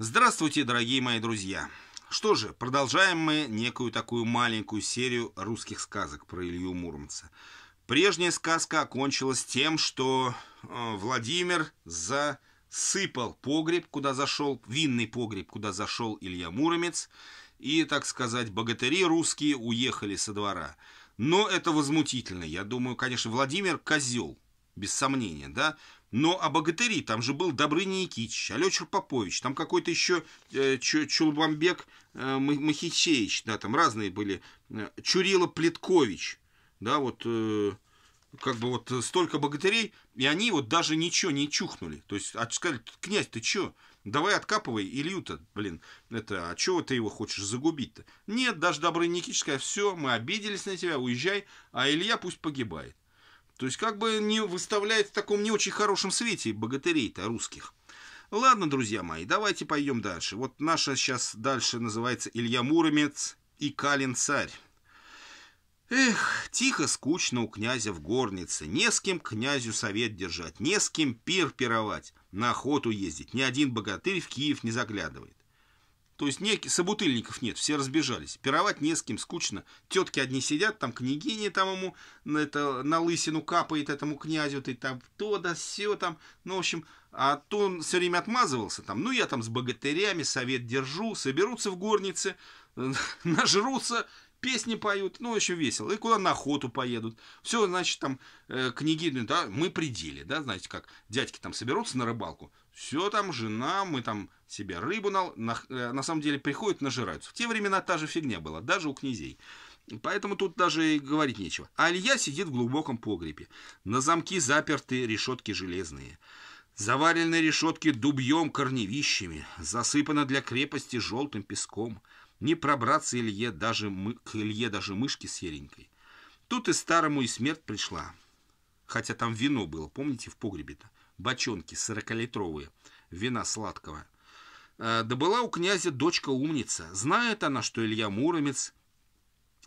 Здравствуйте, дорогие мои друзья! Что же, продолжаем мы некую такую маленькую серию русских сказок про Илью Муромца. Прежняя сказка окончилась тем, что э, Владимир засыпал погреб, куда зашел, винный погреб, куда зашел Илья Муромец, и, так сказать, богатыри русские уехали со двора. Но это возмутительно. Я думаю, конечно, Владимир козел, без сомнения, да? Но а богатыри, там же был Добрыня Никитич, Алёчер Попович, там какой-то еще э, Чулбамбек э, Махичевич, да, там разные были, э, Чурила Плеткович, да, вот... Э, как бы вот столько богатырей, и они вот даже ничего не чухнули. То есть а сказали, князь, ты че? Давай откапывай Илью-то, блин, это, а чего ты его хочешь загубить-то? Нет, даже Добрый Никитич сказал, все, мы обиделись на тебя, уезжай, а Илья пусть погибает. То есть как бы не выставляет в таком не очень хорошем свете богатырей-то русских. Ладно, друзья мои, давайте пойдем дальше. Вот наша сейчас дальше называется Илья Муромец и Калин Царь. Эх, тихо, скучно у князя в горнице. Не с кем князю совет держать, не с кем пир пировать, на охоту ездить. Ни один богатырь в Киев не заглядывает. То есть некий, собутыльников нет, все разбежались. Пировать не с кем, скучно. Тетки одни сидят, там княгиня там ему на это, на лысину капает этому князю, ты там то да все там. Ну, в общем, а то он все время отмазывался там. Ну, я там с богатырями совет держу, соберутся в горнице, нажрутся, песни поют, ну, еще весело. И куда на охоту поедут. Все, значит, там э, княгини, да, мы предели, да, знаете как, дядьки там соберутся на рыбалку. Все там, жена, мы там себе рыбу, на, на, э, на самом деле, приходят, нажираются. В те времена та же фигня была, даже у князей. Поэтому тут даже и говорить нечего. А Илья сидит в глубоком погребе. На замки заперты решетки железные. Завалены решетки дубьем корневищами. Засыпано для крепости желтым песком. Не пробраться Илье даже мы, к Илье даже мышки серенькой. Тут и старому и смерть пришла. Хотя там вино было, помните, в погребе-то бочонки 40-литровые вина сладкого. Э, да была у князя дочка-умница. Знает она, что Илья Муромец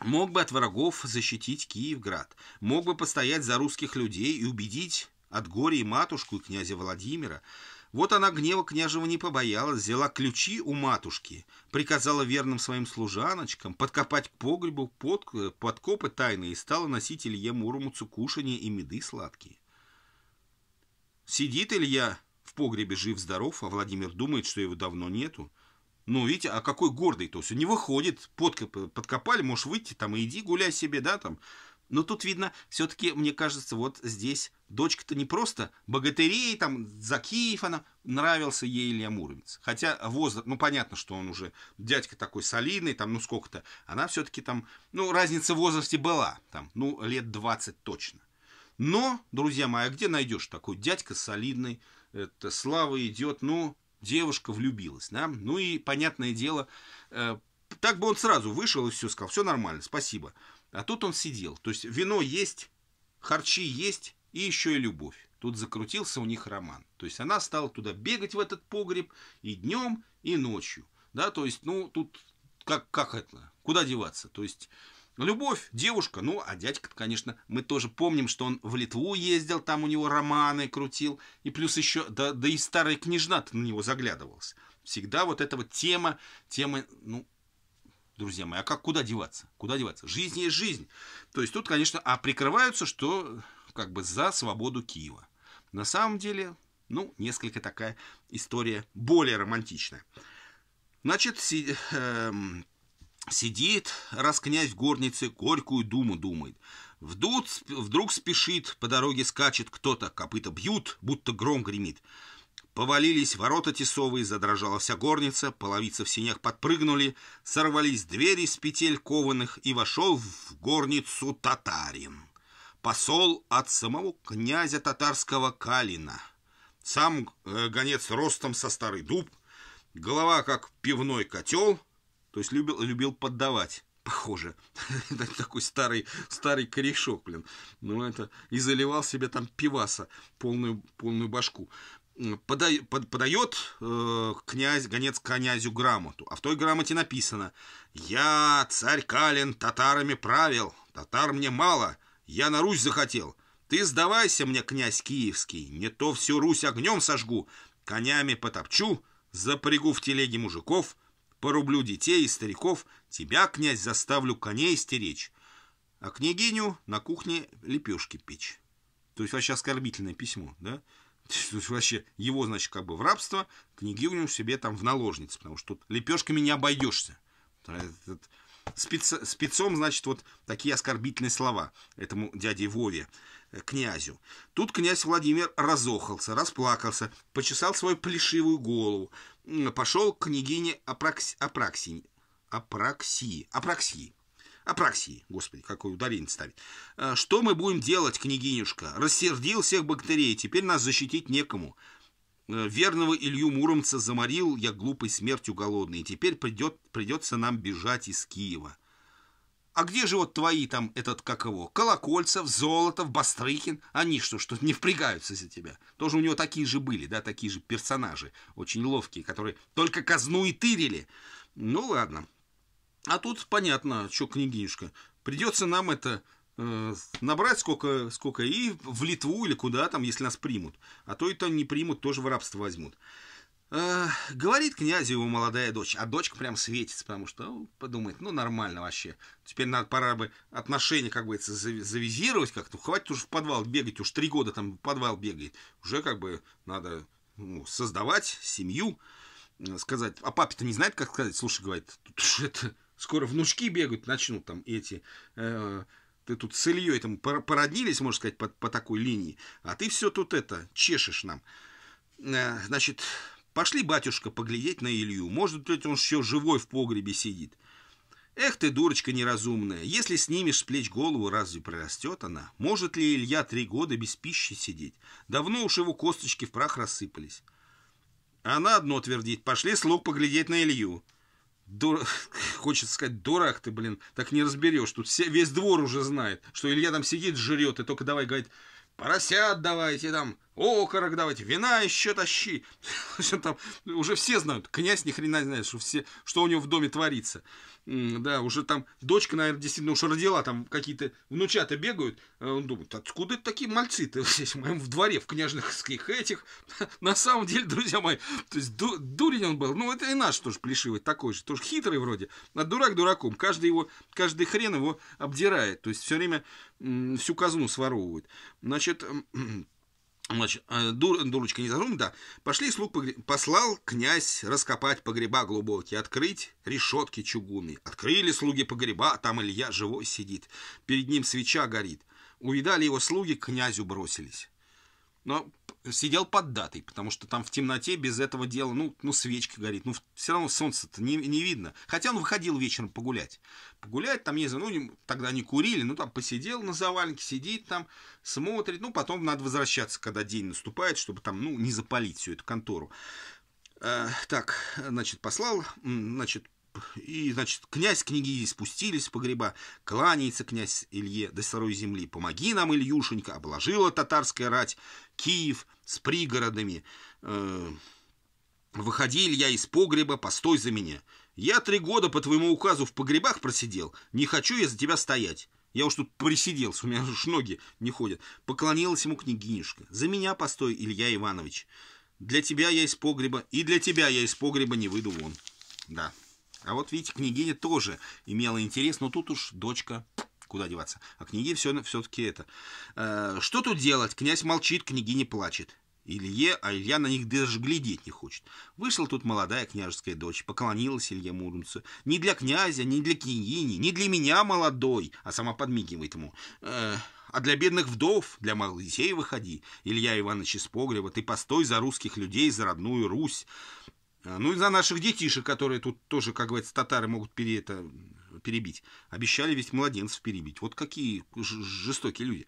мог бы от врагов защитить Киевград, мог бы постоять за русских людей и убедить от горя и матушку, и князя Владимира. Вот она гнева княжего не побоялась, взяла ключи у матушки, приказала верным своим служаночкам подкопать к погребу под, э, подкопы тайные и стала носить Илье Муромцу кушанье и меды сладкие. Сидит Илья в погребе жив-здоров, а Владимир думает, что его давно нету. Ну, видите, а какой гордый, то есть не выходит, подкоп, подкопали, можешь выйти, там, и иди гуляй себе, да, там. Но тут видно, все-таки, мне кажется, вот здесь дочка-то не просто богатырей, там, Закиев она, нравился ей Илья Муромец. Хотя возраст, ну, понятно, что он уже дядька такой солидный, там, ну, сколько-то. Она все-таки там, ну, разница в возрасте была, там, ну, лет 20 точно. Но, друзья мои, а где найдешь такой дядька солидный, это слава идет, ну, девушка влюбилась, да? Ну и, понятное дело, э, так бы он сразу вышел и все сказал, все нормально, спасибо. А тут он сидел, то есть вино есть, харчи есть и еще и любовь. Тут закрутился у них роман. То есть она стала туда бегать в этот погреб и днем, и ночью. Да, то есть, ну, тут как, как это? Куда деваться? То есть, ну, любовь, девушка, ну, а дядька конечно, мы тоже помним, что он в Литву ездил, там у него романы крутил, и плюс еще, да, да и старая княжна на него заглядывалась. Всегда вот эта вот тема, тема, ну, друзья мои, а как, куда деваться? Куда деваться? Жизнь есть жизнь. То есть тут, конечно, а прикрываются, что как бы за свободу Киева. На самом деле, ну, несколько такая история более романтичная. Значит, си, э, Сидит, раз князь в горнице, горькую думу думает. вдруг вдруг спешит, по дороге скачет кто-то, копыта бьют, будто гром гремит. Повалились ворота тесовые, задрожала вся горница, половицы в синях подпрыгнули, сорвались двери с петель кованых, и вошел в горницу татарин. Посол от самого князя татарского Калина. Сам э, гонец ростом со старый дуб, голова как пивной котел — то есть любил, любил поддавать похоже. Такой старый, старый корешок, блин. Ну, это... И заливал себе там пиваса, полную, полную башку. Подай, под, подает э, князь, гонец князю грамоту, а в той грамоте написано «Я, царь Калин, татарами правил, татар мне мало, я на Русь захотел. Ты сдавайся мне, князь киевский, не то всю Русь огнем сожгу, конями потопчу, запрягу в телеге мужиков, порублю детей и стариков, тебя, князь, заставлю коней стеречь, а княгиню на кухне лепешки печь. То есть вообще оскорбительное письмо, да? То есть вообще его, значит, как бы в рабство, княгиню себе там в наложницу, потому что тут лепешками не обойдешься. спецом, значит, вот такие оскорбительные слова этому дяде Вове, э, князю. Тут князь Владимир разохался, расплакался, почесал свою плешивую голову, пошел к княгине Апракс... Апраксии. Апраксии. Апраксии. Апраксии. Господи, какое ударение ставить. Э, что мы будем делать, княгинюшка? Рассердил всех бактерий, теперь нас защитить некому. Э, верного Илью Муромца заморил я глупой смертью голодный, и теперь придет, придется нам бежать из Киева. А где же вот твои там, этот, как его, Колокольцев, Золотов, Бастрыкин? Они что, что то не впрягаются за тебя? Тоже у него такие же были, да, такие же персонажи, очень ловкие, которые только казну и тырили. Ну, ладно. А тут понятно, что княгинюшка. Придется нам это э, набрать сколько, сколько и в Литву или куда там, если нас примут. А то это не примут, тоже в рабство возьмут. Говорит князю его молодая дочь, а дочка прям светится, потому что ну, подумает, ну нормально вообще. Теперь надо пора бы отношения, как бы завизировать как-то. Хватит уже в подвал бегать, уж три года там в подвал бегает. Уже как бы надо ну, создавать семью, э, сказать. А папе-то не знает, как сказать. Слушай, говорит, тут же это скоро внучки бегают, начнут там эти... Э, ты тут с Ильей там породнились, можно сказать, по, по такой линии, а ты все тут это чешешь нам. Э, значит, Пошли, батюшка, поглядеть на Илью. Может быть, он еще живой в погребе сидит. Эх ты, дурочка неразумная, если снимешь с плеч голову, разве прорастет она? Может ли Илья три года без пищи сидеть? Давно уж его косточки в прах рассыпались. Она одно твердит, пошли слуг поглядеть на Илью. Дур... Хочется сказать, дурак ты, блин, так не разберешь. Тут все... весь двор уже знает, что Илья там сидит, жрет, и только давай говорит, порося давайте там, окорок давайте, вина еще тащи. там уже все знают, князь ни хрена знает, что, все, что у него в доме творится. Да, уже там дочка, наверное, действительно уж родила, там какие-то внучаты бегают. А он думает, откуда это такие мальцы-то здесь в моем в дворе, в княжных этих. На самом деле, друзья мои, то есть ду, дурень он был. Ну, это и наш тоже плешивый такой же, тоже хитрый вроде. А дурак дураком. Каждый его, каждый хрен его обдирает. То есть все время всю казну своровывают. Значит, Значит, э, дур, дурочка не задумана, да. Пошли слуг погреб... послал князь раскопать погреба глубокие, открыть решетки чугунные. Открыли слуги погреба, а там Илья живой сидит. Перед ним свеча горит. Увидали его слуги, князю бросились. Но сидел под датой, потому что там в темноте без этого дела, ну, ну свечка горит, ну, все равно солнце то не, не видно. Хотя он выходил вечером погулять. Погулять там, не знаю, ну, тогда не курили, ну, там посидел на заваленке, сидит там, смотрит, ну, потом надо возвращаться, когда день наступает, чтобы там, ну, не запалить всю эту контору. Э, так, значит, послал, значит, и, значит, князь книги спустились в погреба, кланяется князь Илье до сырой земли. Помоги нам, Ильюшенька, обложила татарская рать Киев с пригородами. Э, выходи, Илья, из погреба, постой за меня. Я три года по твоему указу в погребах просидел, не хочу я за тебя стоять. Я уж тут присиделся, у меня уж ноги не ходят. Поклонилась ему княгинюшка. За меня постой, Илья Иванович. Для тебя я из погреба, и для тебя я из погреба не выйду вон. Да. А вот видите, княгиня тоже имела интерес, но тут уж дочка куда деваться. А книги все, все-таки это. Э, что тут делать? Князь молчит, княгиня плачет. Илье, а Илья на них даже глядеть не хочет. Вышла тут молодая княжеская дочь, поклонилась Илье Муромцу. Не для князя, не для княгини, не для меня молодой, а сама подмигивает ему. Э, а для бедных вдов, для малых детей выходи, Илья Иванович из Погреба, ты постой за русских людей, за родную Русь. А, ну и за наших детишек, которые тут тоже, как говорится, татары могут пере это, перебить. Обещали ведь младенцев перебить. Вот какие жестокие люди.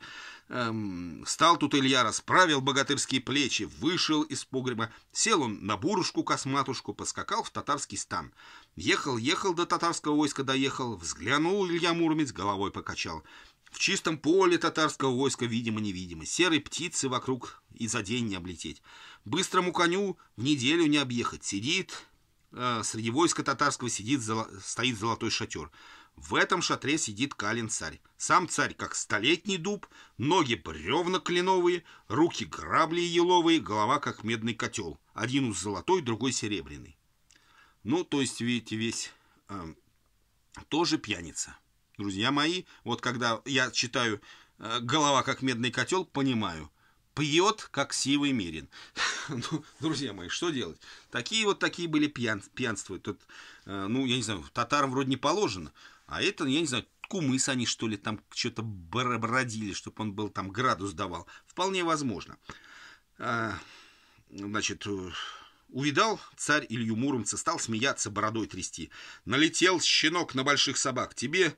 Эм, стал тут Илья, расправил богатырские плечи, вышел из погреба. Сел он на бурушку-косматушку, поскакал в татарский стан. Ехал, ехал до татарского войска, доехал. Взглянул Илья Муромец, головой покачал. В чистом поле татарского войска, видимо-невидимо. Серые птицы вокруг и за день не облететь. Быстрому коню в неделю не объехать. Сидит, э, среди войска татарского сидит, золо, стоит золотой шатер. В этом шатре сидит Калин царь. Сам царь, как столетний дуб, ноги бревна кленовые, руки грабли еловые, голова, как медный котел. Один уз золотой, другой серебряный. Ну, то есть, видите, весь э, тоже пьяница. Друзья мои, вот когда я читаю э, «Голова, как медный котел», понимаю – пьет, как сивый мерин. ну, друзья мои, что делать? Такие вот такие были пьян, пьянствуют. Тут, э, ну, я не знаю, татарам вроде не положено. А это, я не знаю, кумыс они, что ли, там что-то бродили, чтобы он был там градус давал. Вполне возможно. А, значит, э, Увидал царь Илью Муромца, стал смеяться, бородой трясти. Налетел щенок на больших собак. Тебе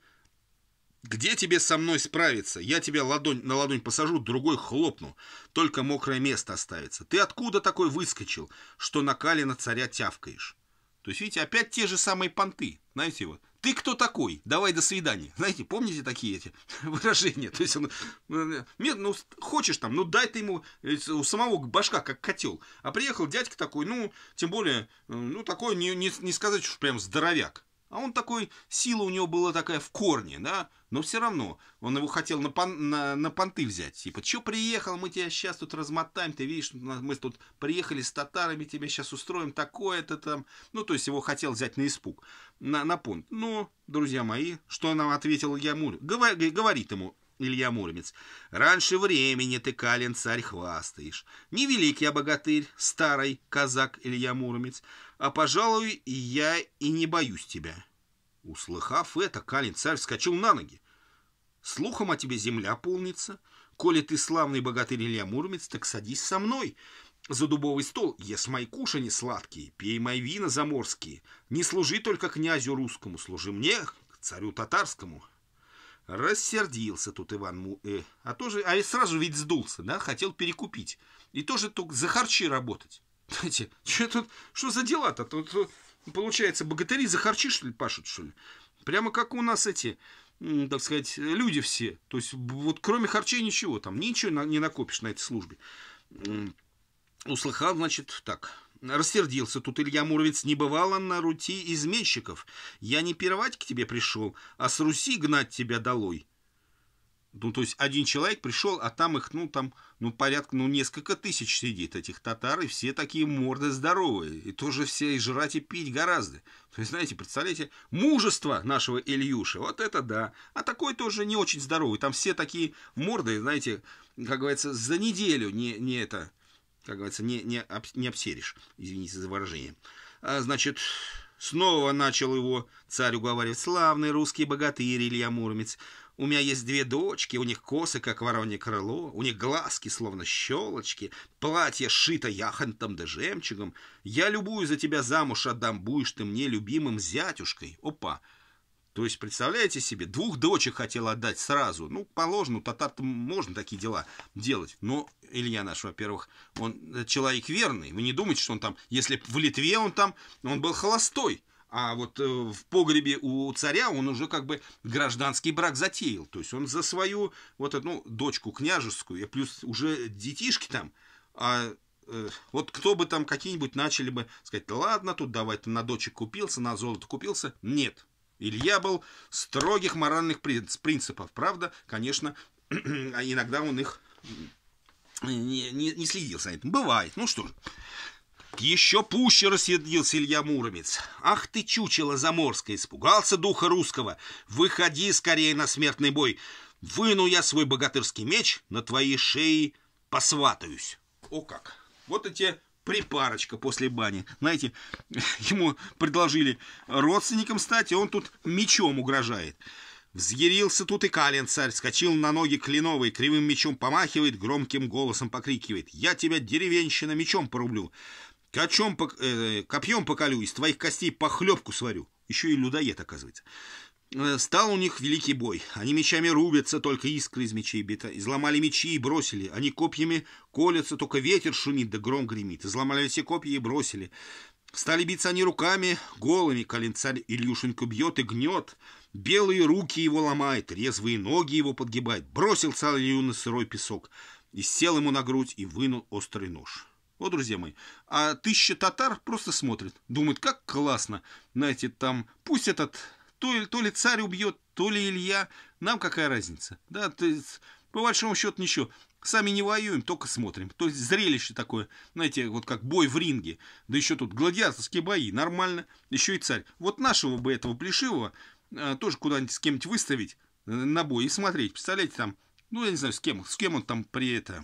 где тебе со мной справиться? Я тебя ладонь на ладонь посажу, другой хлопну. Только мокрое место оставится. Ты откуда такой выскочил, что на Калина царя тявкаешь? То есть, видите, опять те же самые понты. Знаете, вот, ты кто такой? Давай до свидания. Знаете, помните такие эти выражения? То есть, он, ну, ну, нет, ну, хочешь там, ну, дай ты ему, у самого башка как котел. А приехал дядька такой, ну, тем более, э, ну, такой, не, не, не сказать, что прям здоровяк. А он такой, сила у него была такая в корне, да, но все равно он его хотел на, пон, на, на понты взять. Типа, че приехал, мы тебя сейчас тут размотаем, ты видишь, мы тут приехали с татарами, тебя сейчас устроим такое-то там. Ну, то есть его хотел взять на испуг, на, на понт. Но, друзья мои, что нам ответил Ямуль? Говор, говорит ему, Илья Муромец. «Раньше времени ты, Калин, царь, хвастаешь. Не велик я богатырь, старый казак Илья Муромец, а, пожалуй, я и не боюсь тебя». Услыхав это, Калин царь вскочил на ноги. «Слухом о тебе земля полнится. Коли ты славный богатырь Илья Муромец, так садись со мной за дубовый стол, ешь мои кушани сладкие, пей мои вина заморские. Не служи только князю русскому, служи мне, царю татарскому, Рассердился тут Иван Му... Э, а тоже, а и сразу ведь сдулся, да, хотел перекупить. И тоже только за харчи работать. Знаете, что тут, что за дела-то? Тут, получается, богатыри за харчи, что ли, пашут, что ли? Прямо как у нас эти, так сказать, люди все. То есть, вот кроме харчей ничего, там ничего не накопишь на этой службе. Услыхал, значит, так, Рассердился тут Илья Муровец, не бывало на Рути изменщиков. Я не пировать к тебе пришел, а с Руси гнать тебя долой. Ну, то есть один человек пришел, а там их, ну, там, ну, порядка, ну, несколько тысяч сидит этих татар, и все такие морды здоровые, и тоже все и жрать, и пить гораздо. То есть, знаете, представляете, мужество нашего Ильюши, вот это да. А такой тоже не очень здоровый, там все такие морды, знаете, как говорится, за неделю не, не это, как говорится, не, не, об, не обсеришь, извините за выражение. А, значит, снова начал его царь уговаривать, славный русский богатырь Илья Муромец, у меня есть две дочки, у них косы, как воронье крыло, у них глазки, словно щелочки, платье шито яхонтом да жемчугом. Я любую за тебя замуж отдам, будешь ты мне любимым зятюшкой. Опа!» То есть, представляете себе, двух дочек хотел отдать сразу. Ну, положено, у татар можно такие дела делать. Но Илья наш, во-первых, он э, человек верный. Вы не думайте, что он там, если в Литве он там, он был холостой. А вот э, в погребе у царя он уже как бы гражданский брак затеял. То есть он за свою вот одну дочку княжескую, и плюс уже детишки там, а э, вот кто бы там какие-нибудь начали бы сказать, ладно, тут давай, ты на дочек купился, на золото купился. Нет, Илья был строгих моральных принципов. Правда, конечно, а иногда он их не, не, не следил за этим. Бывает. Ну что ж, Еще пуще рассердился Илья Муромец. «Ах ты, чучело заморское! Испугался духа русского! Выходи скорее на смертный бой! Выну я свой богатырский меч, на твоей шее посватаюсь!» О как! Вот эти припарочка после бани. Знаете, ему предложили родственникам стать, и он тут мечом угрожает. Взъярился тут и Калин царь, скочил на ноги кленовый, кривым мечом помахивает, громким голосом покрикивает. «Я тебя, деревенщина, мечом порублю, качом, пок... э, копьем поколю, из твоих костей похлебку сварю». Еще и людоед, оказывается. Э, стал у них великий бой. Они мечами рубятся, только искры из мечей бита. Изломали мечи и бросили. Они копьями колятся, только ветер шумит, да гром гремит. Изломали все копья и бросили. Стали биться они руками, голыми. Коленцарь Ильюшеньку бьет и гнет. Белые руки его ломает, резвые ноги его подгибает. Бросил царь Илью на сырой песок. И сел ему на грудь и вынул острый нож. Вот, друзья мои, а тысяча татар просто смотрит, думает, как классно, знаете, там, пусть этот то, ли, то ли царь убьет, то ли Илья. Нам какая разница? Да, то есть, по большому счету ничего. Сами не воюем, только смотрим. То есть зрелище такое, знаете, вот как бой в ринге. Да еще тут гладиаторские бои, нормально. Еще и царь. Вот нашего бы этого плешивого а, тоже куда-нибудь с кем-нибудь выставить э, на бой и смотреть. Представляете, там, ну, я не знаю, с кем, с кем он там при это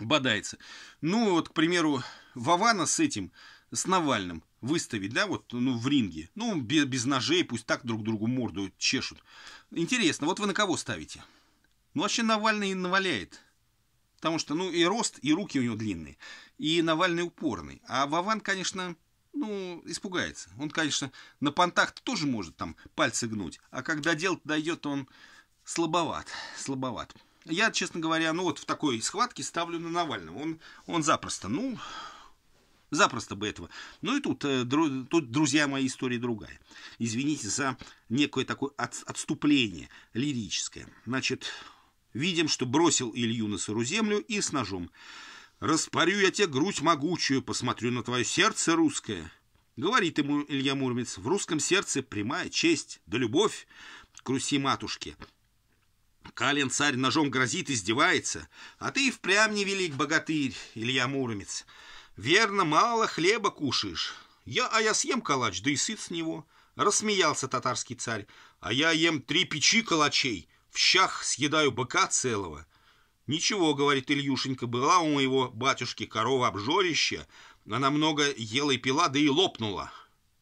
бодается. Ну, вот, к примеру, Вавана с этим, с Навальным выставить, да, вот, ну, в ринге. Ну, без, без ножей, пусть так друг другу морду чешут. Интересно, вот вы на кого ставите? Ну, вообще Навальный наваляет. Потому что, ну, и рост, и руки у него длинные. И Навальный упорный. А Вован, конечно, ну, испугается. Он, конечно, на понтах -то тоже может там пальцы гнуть. А когда дело дойдет, он слабоват. Слабоват. Я, честно говоря, ну вот в такой схватке ставлю на Навального. Он, он запросто, ну, Запросто бы этого. Ну и тут, э, тут, друзья мои, история другая. Извините за некое такое отступление лирическое. Значит, видим, что бросил Илью на сыру землю и с ножом. «Распорю я тебе грудь могучую, посмотрю на твое сердце русское». Говорит ему Илья Мурмец, в русском сердце прямая честь да любовь к Руси матушке. Кален царь ножом грозит, издевается, а ты и впрямь не велик богатырь, Илья Муромец. «Верно, мало хлеба кушаешь. Я, а я съем калач, да и сыт с него». Рассмеялся татарский царь. «А я ем три печи калачей, в щах съедаю быка целого». «Ничего, — говорит Ильюшенька, — была у моего батюшки корова обжорища она много ела и пила, да и лопнула».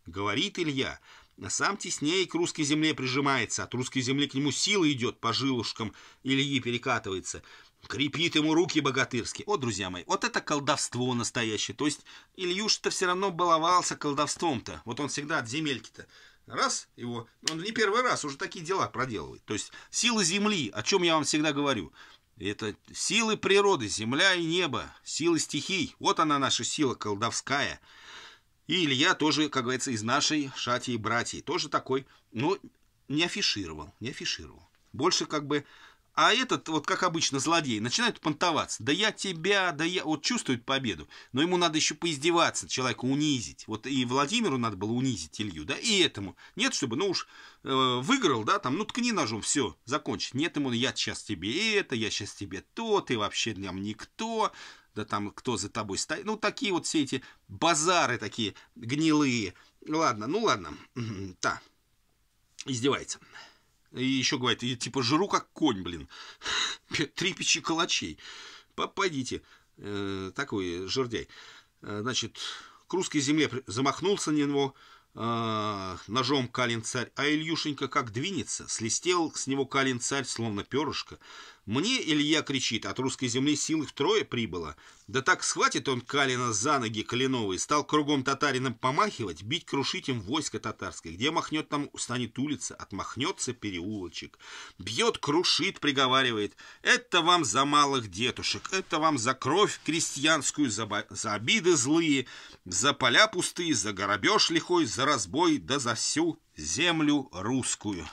Говорит Илья, а сам теснее к русской земле прижимается, от русской земли к нему сила идет, по жилушкам Ильи перекатывается. Крепит ему руки богатырские. О, друзья мои, вот это колдовство настоящее. То есть Ильюш-то все равно баловался колдовством-то. Вот он всегда от земельки-то. Раз его, он не первый раз уже такие дела проделывает. То есть силы земли, о чем я вам всегда говорю. Это силы природы, земля и небо, силы стихий. Вот она наша сила колдовская. И Илья тоже, как говорится, из нашей шати и братьей. Тоже такой, но ну, не афишировал, не афишировал. Больше как бы а этот, вот как обычно, злодей, начинает понтоваться. Да я тебя, да я... Вот чувствует победу. Но ему надо еще поиздеваться, человека унизить. Вот и Владимиру надо было унизить Илью, да, и этому. Нет, чтобы, ну уж, э, выиграл, да, там, ну ткни ножом, все, закончить. Нет ему, я сейчас тебе это, я сейчас тебе то, ты вообще нам никто да там кто за тобой стоит. Ну, такие вот все эти базары такие гнилые. Ладно, ну ладно. Да, издевается. И еще говорит, и, типа, жру как конь, блин. Трепичи калачей. Попадите. Э, такой жердяй. Э, значит, к русской земле замахнулся на него э, ножом калин царь, а Ильюшенька как двинется, слетел с него калин царь, словно перышко, мне Илья кричит, от русской земли сил втрое прибыло. Да так схватит он Калина за ноги Калиновой, стал кругом татарином помахивать, бить крушить им войско татарское. Где махнет, там станет улица, отмахнется переулочек. Бьет, крушит, приговаривает. Это вам за малых детушек, это вам за кровь крестьянскую, за, за обиды злые, за поля пустые, за горобеж лихой, за разбой, да за всю землю русскую.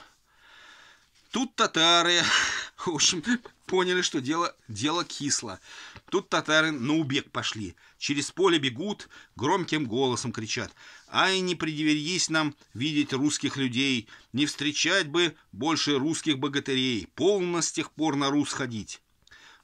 Тут татары в общем поняли, что дело, дело кисло. Тут татары на убег пошли. Через поле бегут, громким голосом кричат. «Ай, не предверись нам видеть русских людей! Не встречать бы больше русских богатырей! Полно с тех пор на рус ходить!»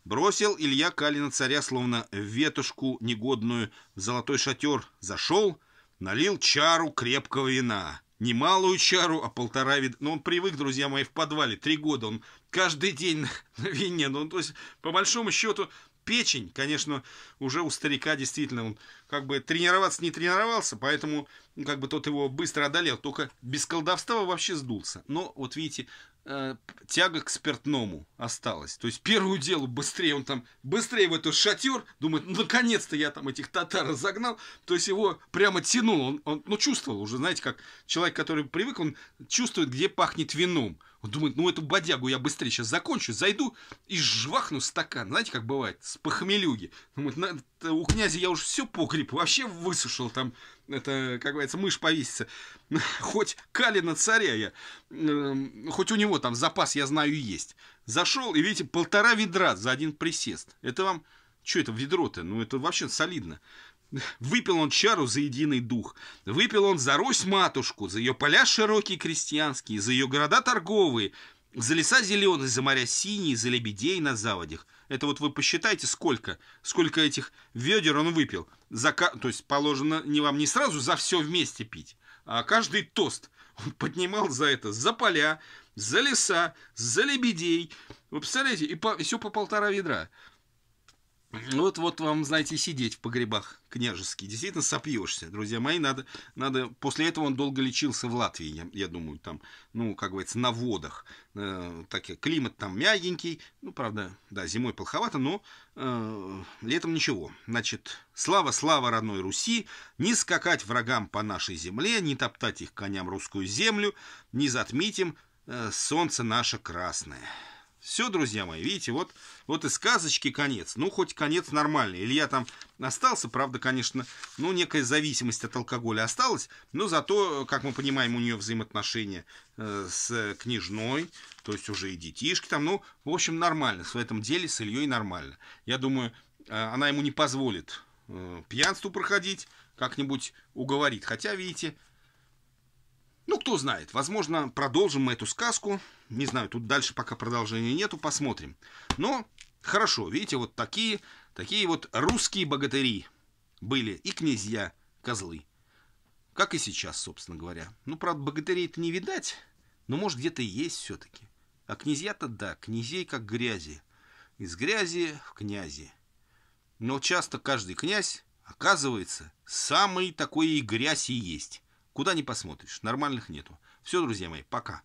Бросил Илья Калина царя, словно ветушку негодную, в золотой шатер зашел, налил чару крепкого вина. Не малую чару, а полтора вид... Но ну, он привык, друзья мои, в подвале. Три года он каждый день на вине. Ну, то есть, по большому счету, печень, конечно, уже у старика действительно, он как бы тренироваться не тренировался, поэтому ну, как бы тот его быстро одолел, только без колдовства вообще сдулся. Но вот видите, э, тяга к спиртному осталась. То есть первую делу быстрее он там, быстрее в эту шатер, думает, наконец-то я там этих татар разогнал. То есть его прямо тянуло, он, он ну, чувствовал уже, знаете, как человек, который привык, он чувствует, где пахнет вином. Он думает, ну эту бодягу я быстрее сейчас закончу, зайду и жвахну стакан. Знаете, как бывает, с похмелюги. Думает, у князя я уже все погреб, вообще высушил там, это, как говорится, мышь повесится. Хоть Калина царя я, э, хоть у него там запас, я знаю, есть. Зашел, и видите, полтора ведра за один присест. Это вам, что это ведро-то? Ну это вообще солидно. Выпил он чару за единый дух. Выпил он за Русь-матушку, за ее поля широкие крестьянские, за ее города торговые, за леса зеленые, за моря синие, за лебедей на заводях. Это вот вы посчитайте, сколько, сколько этих ведер он выпил. За, то есть положено не вам не сразу за все вместе пить, а каждый тост он поднимал за это, за поля, за леса, за лебедей. Вы представляете, и, по, и все по полтора ведра. Ну вот, вот вам, знаете, сидеть в погребах княжеские. Действительно сопьешься, друзья мои. Надо, надо... После этого он долго лечился в Латвии, я, я думаю, там, ну, как говорится, на водах. Э, так, климат там мягенький. Ну, правда, да, зимой плоховато, но э, летом ничего. Значит, слава, слава родной Руси, не скакать врагам по нашей земле, не топтать их коням русскую землю, не затмить им э, солнце наше красное. Все, друзья мои, видите, вот, вот и сказочки конец. Ну, хоть конец нормальный. Илья там остался, правда, конечно, ну, некая зависимость от алкоголя осталась, но зато, как мы понимаем, у нее взаимоотношения э, с княжной, то есть уже и детишки там, ну, в общем, нормально. В этом деле с Ильей нормально. Я думаю, э, она ему не позволит э, пьянству проходить, как-нибудь уговорит. Хотя, видите, ну, кто знает, возможно, продолжим мы эту сказку. Не знаю, тут дальше пока продолжения нету, посмотрим. Но хорошо, видите, вот такие, такие вот русские богатыри были и князья козлы. Как и сейчас, собственно говоря. Ну, правда, богатырей-то не видать, но, может, где-то и есть все-таки. А князья-то да, князей как грязи. Из грязи в князи. Но часто каждый князь, оказывается, самый такой и грязь и есть. Куда ни посмотришь, нормальных нету. Все, друзья мои, пока.